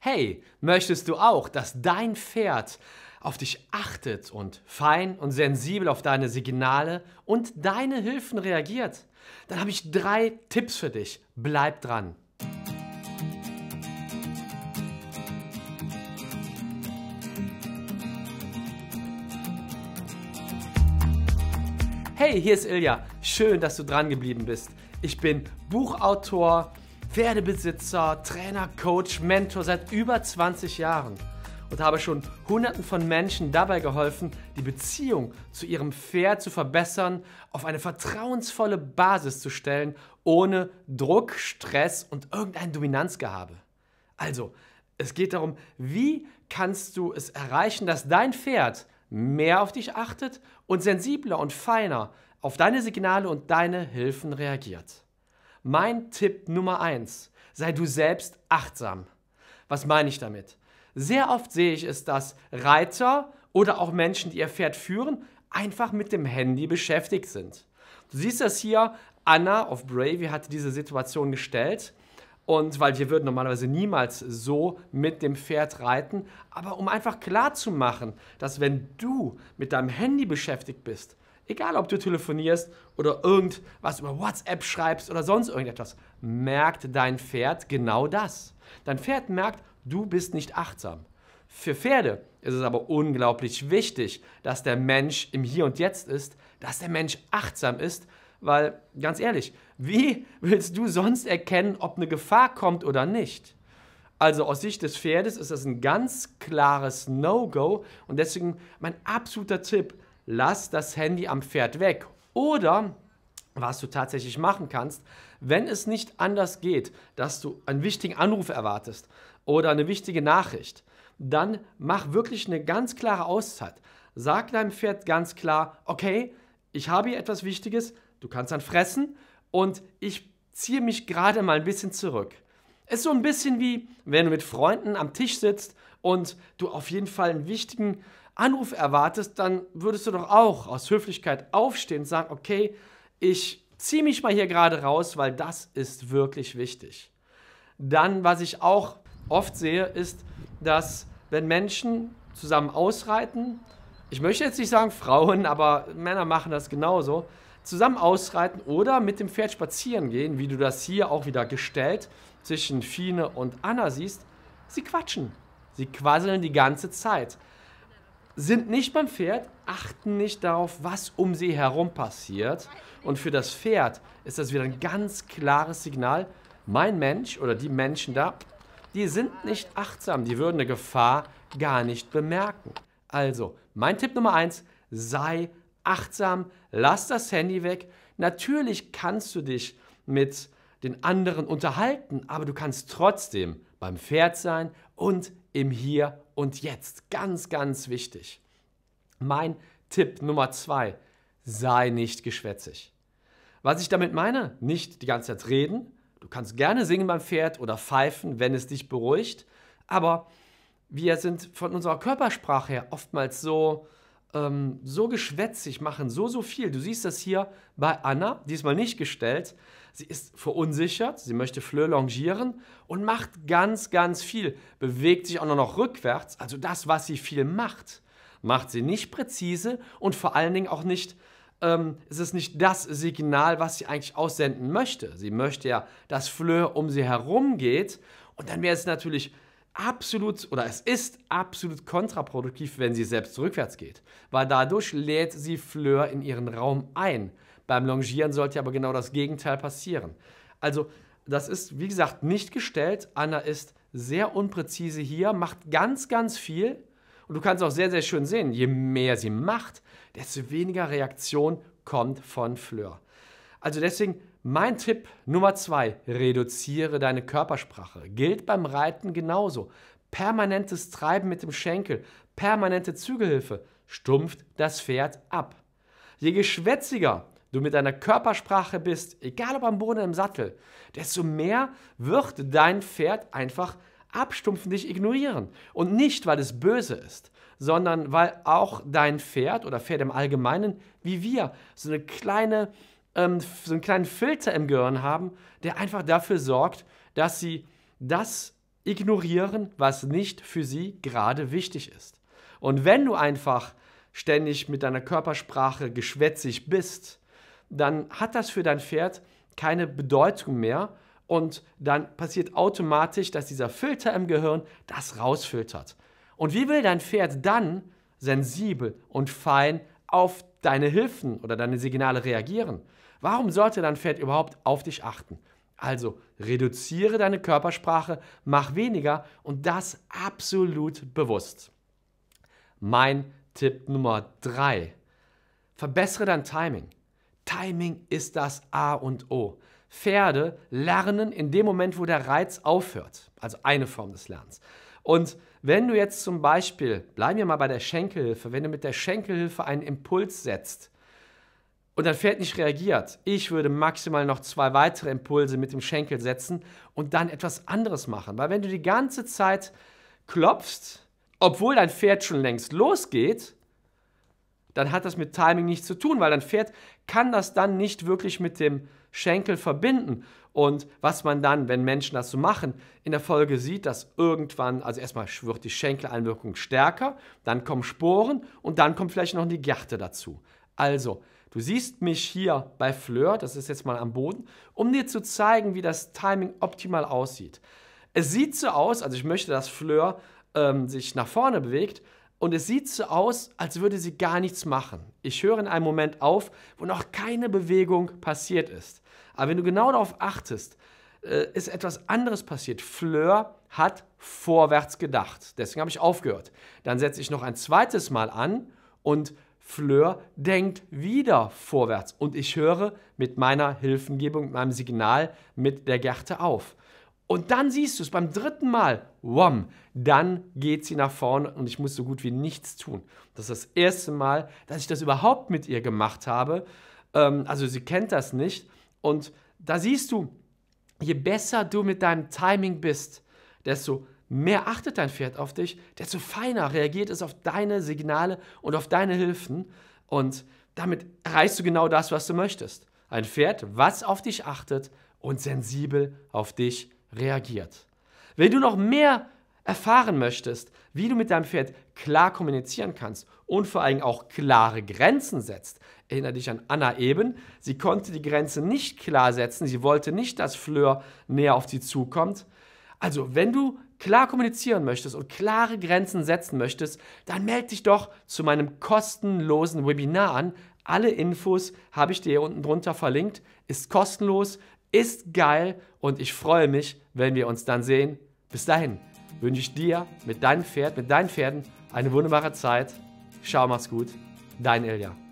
Hey, möchtest du auch, dass dein Pferd auf dich achtet und fein und sensibel auf deine Signale und deine Hilfen reagiert? Dann habe ich drei Tipps für dich. Bleib dran. Hey, hier ist Ilja. Schön, dass du dran geblieben bist. Ich bin Buchautor, Pferdebesitzer, Trainer, Coach, Mentor seit über 20 Jahren und habe schon Hunderten von Menschen dabei geholfen, die Beziehung zu ihrem Pferd zu verbessern, auf eine vertrauensvolle Basis zu stellen, ohne Druck, Stress und irgendein Dominanzgehabe. Also, es geht darum, wie kannst du es erreichen, dass dein Pferd mehr auf dich achtet und sensibler und feiner auf deine Signale und deine Hilfen reagiert. Mein Tipp Nummer 1. Sei du selbst achtsam. Was meine ich damit? Sehr oft sehe ich es, dass Reiter oder auch Menschen, die ihr Pferd führen, einfach mit dem Handy beschäftigt sind. Du siehst das hier, Anna auf Bravey hatte diese Situation gestellt. Und weil wir würden normalerweise niemals so mit dem Pferd reiten, aber um einfach klarzumachen, dass wenn du mit deinem Handy beschäftigt bist, egal ob du telefonierst oder irgendwas über WhatsApp schreibst oder sonst irgendetwas, merkt dein Pferd genau das. Dein Pferd merkt, du bist nicht achtsam. Für Pferde ist es aber unglaublich wichtig, dass der Mensch im Hier und Jetzt ist, dass der Mensch achtsam ist, weil ganz ehrlich, wie willst du sonst erkennen, ob eine Gefahr kommt oder nicht? Also aus Sicht des Pferdes ist das ein ganz klares No-Go und deswegen mein absoluter Tipp, lass das Handy am Pferd weg. Oder was du tatsächlich machen kannst, wenn es nicht anders geht, dass du einen wichtigen Anruf erwartest oder eine wichtige Nachricht, dann mach wirklich eine ganz klare Auszeit. Sag deinem Pferd ganz klar, okay, ich habe hier etwas Wichtiges, du kannst dann fressen und ich ziehe mich gerade mal ein bisschen zurück. Es Ist so ein bisschen wie, wenn du mit Freunden am Tisch sitzt und du auf jeden Fall einen wichtigen Anruf erwartest, dann würdest du doch auch aus Höflichkeit aufstehen und sagen, okay, ich ziehe mich mal hier gerade raus, weil das ist wirklich wichtig. Dann, was ich auch oft sehe, ist, dass wenn Menschen zusammen ausreiten, ich möchte jetzt nicht sagen Frauen, aber Männer machen das genauso, zusammen ausreiten oder mit dem Pferd spazieren gehen, wie du das hier auch wieder gestellt zwischen Fine und Anna siehst, sie quatschen. Sie quasseln die ganze Zeit sind nicht beim Pferd, achten nicht darauf, was um sie herum passiert. Und für das Pferd ist das wieder ein ganz klares Signal. Mein Mensch oder die Menschen da, die sind nicht achtsam, die würden eine Gefahr gar nicht bemerken. Also, mein Tipp Nummer eins: sei achtsam, lass das Handy weg. Natürlich kannst du dich mit den anderen unterhalten, aber du kannst trotzdem beim Pferd sein und im Hier und Jetzt. Ganz, ganz wichtig. Mein Tipp Nummer zwei, sei nicht geschwätzig. Was ich damit meine, nicht die ganze Zeit reden. Du kannst gerne singen beim Pferd oder pfeifen, wenn es dich beruhigt. Aber wir sind von unserer Körpersprache her oftmals so, ähm, so geschwätzig machen, so, so viel. Du siehst das hier bei Anna, diesmal nicht gestellt. Sie ist verunsichert, sie möchte Fleur longieren und macht ganz, ganz viel. Bewegt sich auch nur noch rückwärts, also das, was sie viel macht, macht sie nicht präzise und vor allen Dingen auch nicht ähm, es ist nicht das Signal, was sie eigentlich aussenden möchte. Sie möchte ja, dass Fleur um sie herum geht. Und dann wäre es natürlich absolut oder es ist absolut kontraproduktiv, wenn sie selbst rückwärts geht, weil dadurch lädt sie Fleur in ihren Raum ein. Beim Longieren sollte aber genau das Gegenteil passieren. Also das ist, wie gesagt, nicht gestellt. Anna ist sehr unpräzise hier, macht ganz, ganz viel. Und du kannst auch sehr, sehr schön sehen, je mehr sie macht, desto weniger Reaktion kommt von Fleur. Also deswegen mein Tipp Nummer zwei: Reduziere deine Körpersprache. Gilt beim Reiten genauso. Permanentes Treiben mit dem Schenkel, permanente Zügelhilfe stumpft das Pferd ab. Je geschwätziger du mit deiner Körpersprache bist, egal ob am Boden oder im Sattel, desto mehr wird dein Pferd einfach abstumpfen, dich ignorieren. Und nicht, weil es böse ist, sondern weil auch dein Pferd oder Pferd im Allgemeinen, wie wir, so eine kleine ähm, so einen kleinen Filter im Gehirn haben, der einfach dafür sorgt, dass sie das ignorieren, was nicht für sie gerade wichtig ist. Und wenn du einfach ständig mit deiner Körpersprache geschwätzig bist, dann hat das für dein Pferd keine Bedeutung mehr und dann passiert automatisch, dass dieser Filter im Gehirn das rausfiltert. Und wie will dein Pferd dann sensibel und fein auf deine Hilfen oder deine Signale reagieren? Warum sollte dein Pferd überhaupt auf dich achten? Also reduziere deine Körpersprache, mach weniger und das absolut bewusst. Mein Tipp Nummer 3. Verbessere dein Timing. Timing ist das A und O. Pferde lernen in dem Moment, wo der Reiz aufhört. Also eine Form des Lernens. Und wenn du jetzt zum Beispiel, bleiben wir mal bei der Schenkelhilfe, wenn du mit der Schenkelhilfe einen Impuls setzt, und dein Pferd nicht reagiert, ich würde maximal noch zwei weitere Impulse mit dem Schenkel setzen und dann etwas anderes machen. Weil wenn du die ganze Zeit klopfst, obwohl dein Pferd schon längst losgeht, dann hat das mit Timing nichts zu tun, weil dein Pferd kann das dann nicht wirklich mit dem Schenkel verbinden. Und was man dann, wenn Menschen das so machen, in der Folge sieht, dass irgendwann, also erstmal wird die Schenkeleinwirkung stärker, dann kommen Sporen und dann kommt vielleicht noch die Gerte dazu. Also, Du siehst mich hier bei Fleur, das ist jetzt mal am Boden, um dir zu zeigen, wie das Timing optimal aussieht. Es sieht so aus, also ich möchte, dass Fleur ähm, sich nach vorne bewegt und es sieht so aus, als würde sie gar nichts machen. Ich höre in einem Moment auf, wo noch keine Bewegung passiert ist. Aber wenn du genau darauf achtest, äh, ist etwas anderes passiert. Fleur hat vorwärts gedacht. Deswegen habe ich aufgehört. Dann setze ich noch ein zweites Mal an und Fleur denkt wieder vorwärts und ich höre mit meiner Hilfengebung, mit meinem Signal mit der Gerte auf. Und dann siehst du es beim dritten Mal, wom, dann geht sie nach vorne und ich muss so gut wie nichts tun. Das ist das erste Mal, dass ich das überhaupt mit ihr gemacht habe. Ähm, also sie kennt das nicht. Und da siehst du, je besser du mit deinem Timing bist, desto besser. Mehr achtet dein Pferd auf dich, desto feiner reagiert es auf deine Signale und auf deine Hilfen und damit erreichst du genau das, was du möchtest. Ein Pferd, was auf dich achtet und sensibel auf dich reagiert. Wenn du noch mehr erfahren möchtest, wie du mit deinem Pferd klar kommunizieren kannst und vor allem auch klare Grenzen setzt, erinnere dich an Anna eben. Sie konnte die Grenze nicht klar setzen. Sie wollte nicht, dass Fleur näher auf sie zukommt. Also, wenn du klar kommunizieren möchtest und klare Grenzen setzen möchtest, dann melde dich doch zu meinem kostenlosen Webinar an. Alle Infos habe ich dir hier unten drunter verlinkt. Ist kostenlos, ist geil und ich freue mich, wenn wir uns dann sehen. Bis dahin wünsche ich dir mit deinem Pferd, mit deinen Pferden eine wunderbare Zeit. Schau, mach's gut. Dein Ilja.